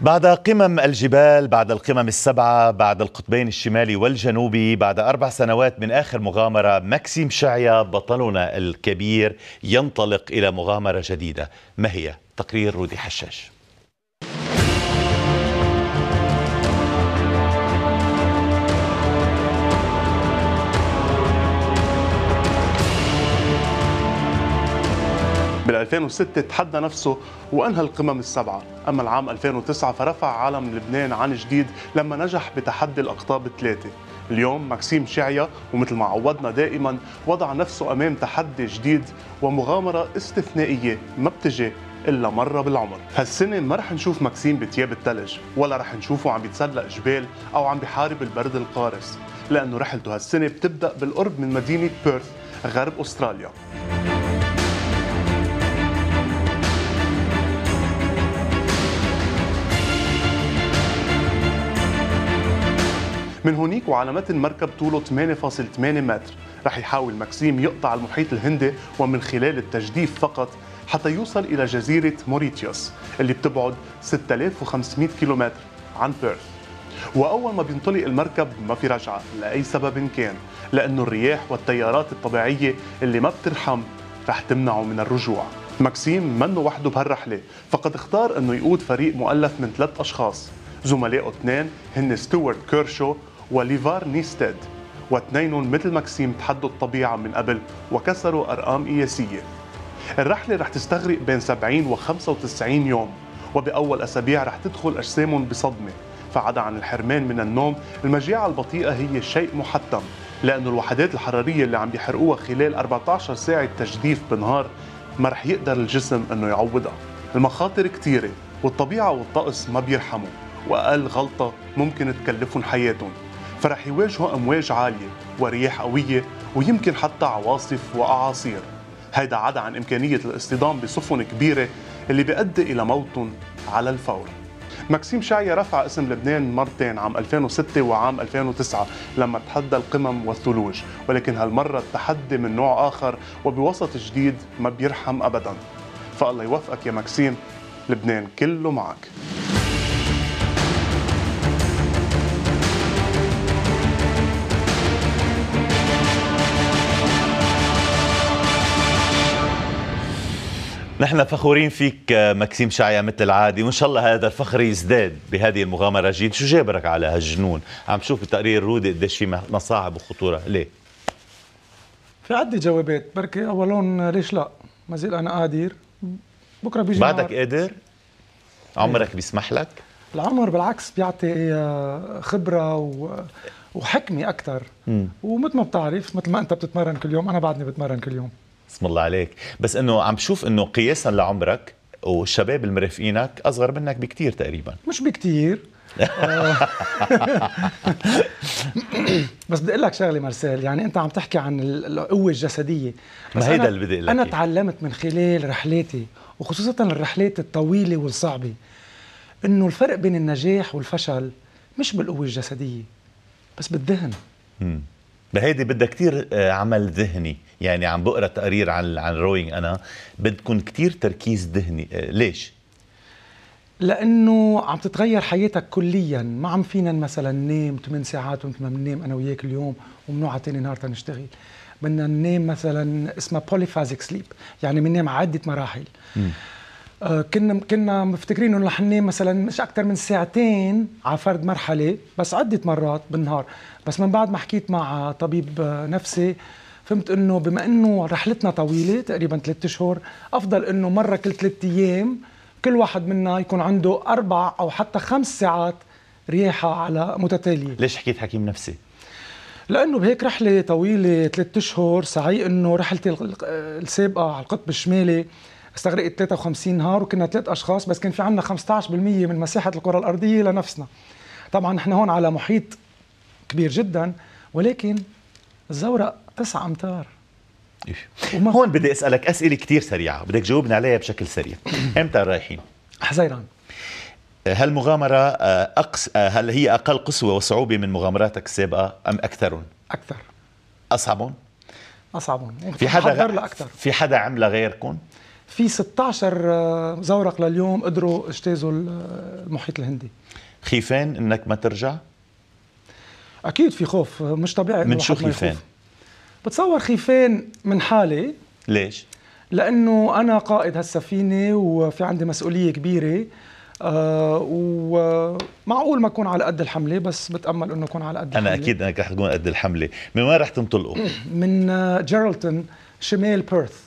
بعد قمم الجبال بعد القمم السبعة بعد القطبين الشمالي والجنوبي بعد أربع سنوات من آخر مغامرة مكسيم شعيا بطلنا الكبير ينطلق إلى مغامرة جديدة ما هي؟ تقرير رودي حشاش بال2006 تحدى نفسه وأنهى القمم السبعة أما العام 2009 فرفع عالم لبنان عن جديد لما نجح بتحدي الأقطاب الثلاثة اليوم مكسيم شعيا ومثل ما عودنا دائما وضع نفسه أمام تحدي جديد ومغامرة استثنائية ما بتجي الا مره بالعمر هالسنه ما رح نشوف ماكسيم بتياب الثلج ولا رح نشوفه عم يتسلق جبال او عم بحارب البرد القارس لانه رحلته هالسنه بتبدا بالقرب من مدينه بيرث غرب استراليا من هونيك وعلى متن مركب طوله 8.8 متر رح يحاول ماكسيم يقطع المحيط الهندي ومن خلال التجديف فقط حتى يوصل إلى جزيرة موريتيوس اللي بتبعد 6500 كيلومتر عن بيرث وأول ما بينطلق المركب ما في رجعة لأي سبب كان لأنه الرياح والتيارات الطبيعية اللي ما بترحم رح تمنعه من الرجوع ماكسيم منه وحده بهالرحلة فقد اختار أنه يقود فريق مؤلف من ثلاث أشخاص زملائه اثنين هن ستوارت كيرشو وليفار نيستيد واثنين مثل ماكسيم تحدوا الطبيعة من قبل وكسروا أرقام قياسية الرحلة رح تستغرق بين 70 و 95 يوم وبأول أسابيع رح تدخل أجسامهم بصدمة فعدا عن الحرمان من النوم المجيعة البطيئة هي شيء محتم لأنه الوحدات الحرارية اللي عم بيحرقوها خلال 14 ساعة تجديف بالنهار ما رح يقدر الجسم أنه يعوضها المخاطر كتيرة والطبيعة والطقس ما بيرحموا وأقل غلطة ممكن تكلفهم حياتهم فرح يواجهوا أمواج عالية ورياح قوية ويمكن حتى عواصف وأعاصير هيدا عدا عن إمكانية الاصطدام بسفن كبيرة اللي بيؤدي إلى موتهم على الفور مكسيم شعيا رفع اسم لبنان مرتين عام 2006 وعام 2009 لما تحدى القمم والثلوج ولكن هالمرة التحدي من نوع آخر وبوسط جديد ما بيرحم أبدا فالله يوفقك يا مكسيم لبنان كله معك نحن فخورين فيك مكسيم شعيا مثل العادي وان شاء الله هذا الفخر يزداد بهذه المغامره الجديده شو جابرك على هالجنون عم شوف التقرير رودي قديش في مصاعب وخطوره ليه في عدة جوابات بركي اولون ليش لا ما زال انا قادر بكره بيجي بعدك قادر عمرك ايه. بيسمح لك العمر بالعكس بيعطي آه، خبره و... وحكمه اكثر ومثل ما بتعرف مثل ما انت بتتمرن كل يوم انا بعدني بتمرن كل يوم اسم الله عليك بس انه عم بشوف انه قياسا لعمرك والشباب المرافقينك اصغر منك بكتير تقريبا مش بكتير بس بدي اقول لك شغله مارسيل يعني انت عم تحكي عن القوه الجسديه ما هيدا اللي بدي اقول انا تعلمت من خلال رحلاتي وخصوصا الرحلات الطويله والصعبه انه الفرق بين النجاح والفشل مش بالقوه الجسديه بس بالذهن لهيدي بدها كثير آه، عمل ذهني يعني عم بقرا تقرير عن عن روينج انا بدكم كثير تركيز ذهني آه، ليش لانه عم تتغير حياتك كليا ما عم فينا مثلا ننام 8 ساعات مثل ما بننام انا وياك اليوم ومنوع تاني نهار تنشتغل بدنا ننام مثلا اسمها بوليفازيك سليب يعني بننام عده مراحل م. آه، كنا كنا مفتكرين انه رح ننام مثلا مش اكثر من ساعتين على فرد مرحله بس عده مرات بالنهار بس من بعد ما حكيت مع طبيب نفسي فهمت انه بما انه رحلتنا طويله تقريبا ثلاثة اشهر افضل انه مره كل ثلاثة ايام كل واحد منا يكون عنده اربع او حتى خمس ساعات رياحه على متتاليه ليش حكيت حكيم نفسي لانه بهيك رحله طويله ثلاثة اشهر سعي انه رحلتي السابقه على القطب الشمالي استغرقت 53 نهار وكنا ثلاث اشخاص بس كان في عندنا 15% من مساحه الكره الارضيه لنفسنا طبعا نحن هون على محيط كبير جدا ولكن الزورق 9 امتار وما هون بدي اسالك اسئله كثير سريعه بدك تجاوبني عليها بشكل سريع امتى رايحين حزيران هل مغامرة آه، أقص... آه، هل هي أقل قسوة وصعوبة من مغامراتك السابقة أم أكثر؟ أكثر أصعبون؟ أصعبون في حدا غ... أكثر. في حدا عملها غيركم؟ في 16 آه، زورق لليوم قدروا اجتازوا المحيط الهندي خيفان انك ما ترجع؟ اكيد في خوف مش طبيعي من شو خيفان؟ بتصور خيفان من حالي ليش؟ لانه انا قائد هالسفينه وفي عندي مسؤوليه كبيره آه ومعقول ما اكون على قد الحمله بس بتامل انه اكون على قد الحمله انا اكيد انك رح تكون قد الحمله من وين رح تنطلقوا من آه، جيرلتون شمال بيرث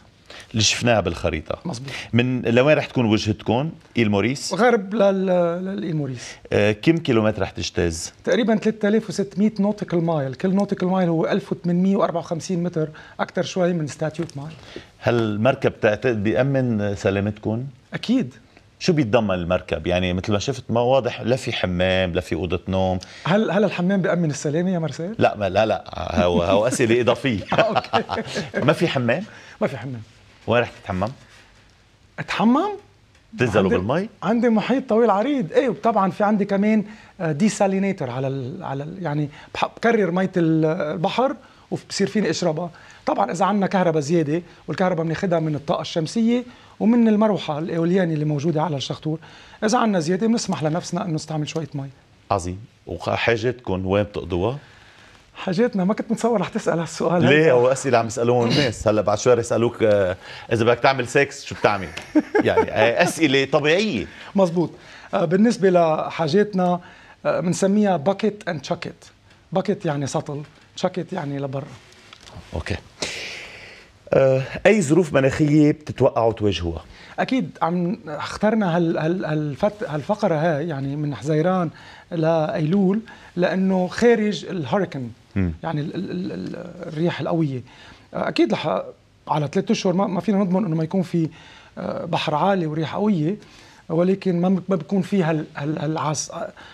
اللي شفناها بالخريطه مزبوط. من لوين رح تكون وجهتكم ايل موريس غرب للايل موريس آه كم كيلومتر رح تجتاز تقريبا 3600 نوتيكال مايل كل نوتيكال مايل هو 1854 متر اكثر شوي من ستاتيوت مايل هل المركب تعتقد بيامن سلامتكم اكيد شو بيتضمن المركب يعني مثل ما شفت ما واضح لا في حمام لا في اوضه نوم هل هل الحمام بيامن السلامه يا مرسيل لا لا لا هو هو اسئله اضافيه آه، ما في حمام ما في حمام وين رح تتحمم؟ اتحمم؟ تنزلوا بالمي؟ عندي محيط طويل عريض، ايه وطبعا في عندي كمان ديسالينيتر آه، على ال على ال يعني بكرر ميه البحر وبصير فيني اشربها، طبعا اذا عندنا كهرباء زياده والكهرباء بناخذها من الطاقه الشمسيه ومن المروحه الاولياني اللي موجوده على الشخطور، اذا عندنا زياده بنسمح لنفسنا انه نستعمل شويه مي. عظيم، وحاجتكم وين بتقضوها؟ حاجاتنا ما كنت متصور رح تسال هالسؤال ليه هو اسئله عم يسالوهم الناس هلا بعد شوي يسالوك آه، اذا بدك تعمل سكس شو بتعمل يعني اسئله طبيعيه مزبوط آه، بالنسبه لحاجاتنا آه، بنسميها باكيت اند تشاكيت باكيت يعني سطل تشاكيت يعني لبرا اوكي اي ظروف مناخيه بتتوقعوا تواجهوها اكيد عم اخترنا هال هال هالفت هالفقره هاي يعني من حزيران لايلول لانه خارج الهوريكان يعني ال ال ال الرياح القويه آه، اكيد لح على ثلاثة اشهر ما فينا نضمن انه ما يكون في آه، بحر عالي وريح قويه ولكن ما بيكون في هالعاص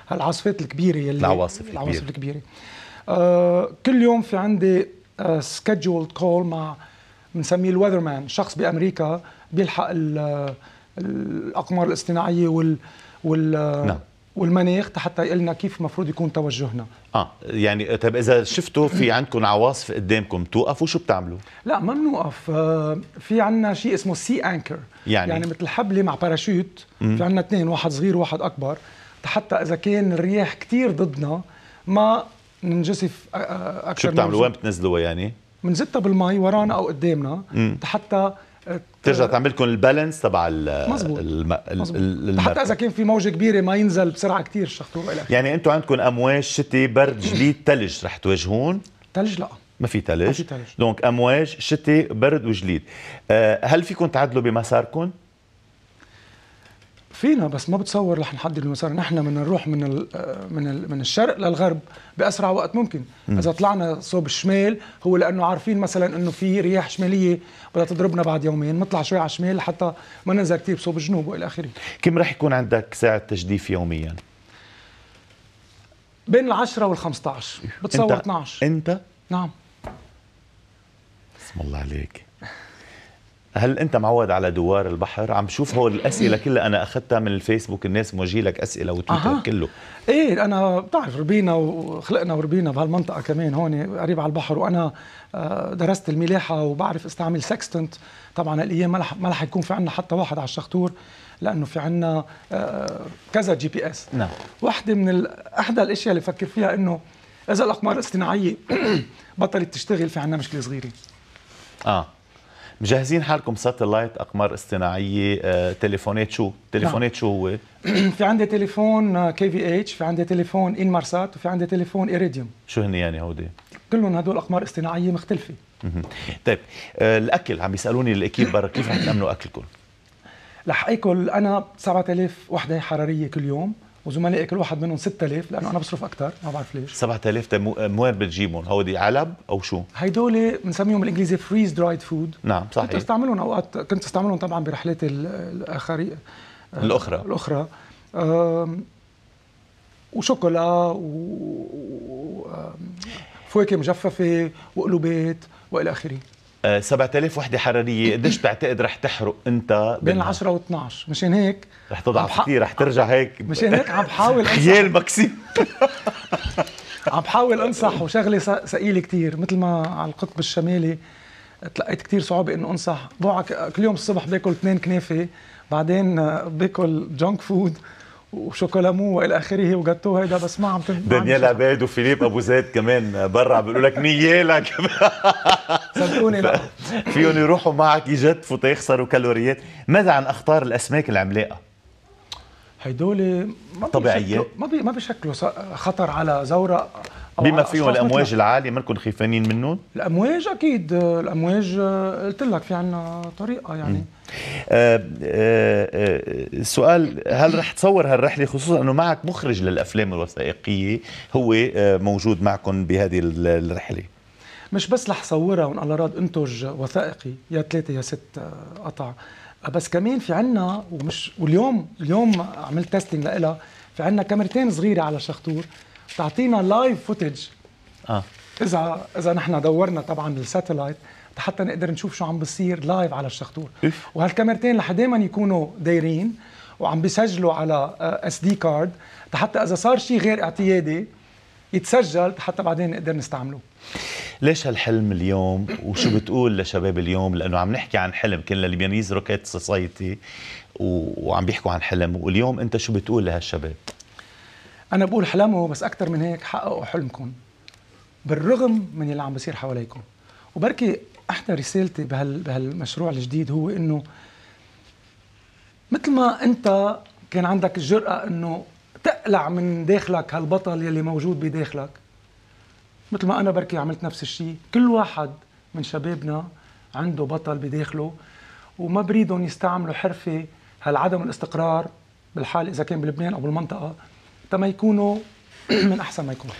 هالعاصفات الكبيره يلي العواصف الكبيره العواصف الكبيره آه كل يوم في عندي سكجولد آه، كول مع بنسميه الوذر مان شخص بامريكا بيلحق الاقمار الاصطناعيه وال وال نعم. والمناخ حتى يقول لنا كيف المفروض يكون توجهنا اه يعني آه، طيب اذا شفتوا في عندكم عواصف قدامكم توقفوا شو بتعملوا؟ لا ما بنوقف آه في عندنا شيء اسمه سي انكر يعني يعني مثل حبله مع باراشوت في عندنا اثنين واحد صغير وواحد اكبر حتى اذا كان الرياح كثير ضدنا ما ننجسف آه، آه، اكثر شو بتعملوا وين بتنزلوها يعني؟ بنزتها بالماء ورانا او قدامنا حتى ترجع تعمل لكم البالانس تبع حتى اذا كان في موجه كبيره ما ينزل بسرعه كثير الشخطوره يعني انتم عندكم امواج شتي برد جليد ثلج رح تواجهون ثلج لا ما في ثلج دونك امواج شتي برد وجليد أه هل فيكم تعدلوا بمساركم فينا بس ما بتصور رح نحدد المسار نحن بدنا نروح من الـ من الـ من الشرق للغرب باسرع وقت ممكن م. اذا طلعنا صوب الشمال هو لانه عارفين مثلا انه في رياح شماليه بدها تضربنا بعد يومين نطلع شوي على الشمال حتى ما ننزل كثير بصوب الجنوب والى اخره كم رح يكون عندك ساعه تجديف يوميا بين العشره وال15 بتصور انت 12 انت نعم بسم الله عليك هل انت معود على دوار البحر عم بشوف هول الاسئله كلها انا اخذتها من الفيسبوك الناس موجهه لك اسئله وتويتر أه. كله ايه انا بتعرف ربينا وخلقنا وربينا بهالمنطقه كمان هون قريب على البحر وانا آه، درست الملاحه وبعرف استعمل سكستنت طبعا الايام ما رح يكون في عندنا حتى واحد على الشخطور لانه في عندنا آه، كذا جي بي اس نعم وحده من ال... احدى الاشياء اللي فكر فيها انه اذا الاقمار الاصطناعيه بطلت تشتغل في عندنا مشكله صغيره اه مجهزين حالكم ساتلايت اقمار اصطناعيه آه، تليفونات شو تليفونات نعم. شو هو في عندي تليفون آه، كي في اتش في عندي تليفون انمارسات وفي عندي تليفون ايريديوم شو هن يعني هودي كلهم هدول اقمار اصطناعيه مختلفه طيب آه، الاكل عم يسالوني الاكيب برا كيف رح تامنوا اكلكم رح اكل انا 7000 وحده حراريه كل يوم وزملائي كل واحد منهم 6000 لانه انا بصرف اكثر ما بعرف ليش 7000 من وين بتجيبهم؟ هودي علب او شو؟ هيدول بنسميهم بالانجليزي فريز درايد فود نعم صحيح كنت استعملهم اوقات كنت استعملهم طبعا برحلاتي الاخري الاخرى الاخرى وشوكولا و فواكه مجففه وقلوبات والى اخره 7000 آه، وحده حراريه قديش بتعتقد رح تحرق انت بين 10 و12 مشان هيك رح تضعف كثير رح ترجع هيك مشان هيك عم بحاول خيال مكسيم عم بحاول انصح وشغله ثقيله كثير مثل ما على القطب الشمالي تلقيت كثير صعوبه انه انصح بوعك كل يوم الصبح باكل اثنين كنافه بعدين آه، باكل جونك فود وشوكولامو والى اخره وجاتو هيدا بس ما عم دانيال عباد وفيليب ابو زيد كمان برا بيقولوا لك نيالك صدقوني لا فيهم يروحوا معك يجدفوا تيخسروا كالوريات ماذا عن اخطار الاسماك العملاقه؟ هدول ما طبيعيه ما بي ما بيشكلوا خطر على زورق بما فيهم الامواج العاليه منكم خيفانين منهم؟ الامواج اكيد الامواج آه، قلت لك في عنا طريقه يعني أه أه أه سؤال هل رح تصور هالرحله خصوصا انه معك مخرج للافلام الوثائقيه هو آه، موجود معكم بهذه الرحله؟ مش بس رح صورها وان الله راد انتج وثائقي يا ثلاثه يا ست آه، قطع بس كمان في عنا ومش واليوم اليوم عملت تيستينج لها في عنا كاميرتين صغيره على شخطور بتعطينا لايف فوتج اه اذا اذا نحن دورنا طبعا الساتلايت حتى نقدر نشوف شو عم بصير لايف على الشخطور وهالكاميرتين لحد دائما يكونوا دايرين وعم بيسجلوا على اس دي كارد حتى اذا صار شيء غير اعتيادي يتسجل حتى بعدين نقدر نستعمله ليش هالحلم اليوم وشو بتقول لشباب اليوم لانه عم نحكي عن حلم كنا الليبيانيز روكيت سوسايتي وعم بيحكوا عن حلم واليوم انت شو بتقول لهالشباب انا بقول حلموا بس اكثر من هيك حققوا حلمكم بالرغم من اللي عم بيصير حواليكم وبركي احنا رسالتي بهال بهالمشروع الجديد هو انه مثل ما انت كان عندك الجرأة انه تقلع من داخلك هالبطل يلي موجود بداخلك مثل ما انا بركي عملت نفس الشيء كل واحد من شبابنا عنده بطل بداخله وما بريدهم يستعملوا حرفه هالعدم الاستقرار بالحال اذا كان بلبنان او بالمنطقه تما يكونوا من احسن ما يكون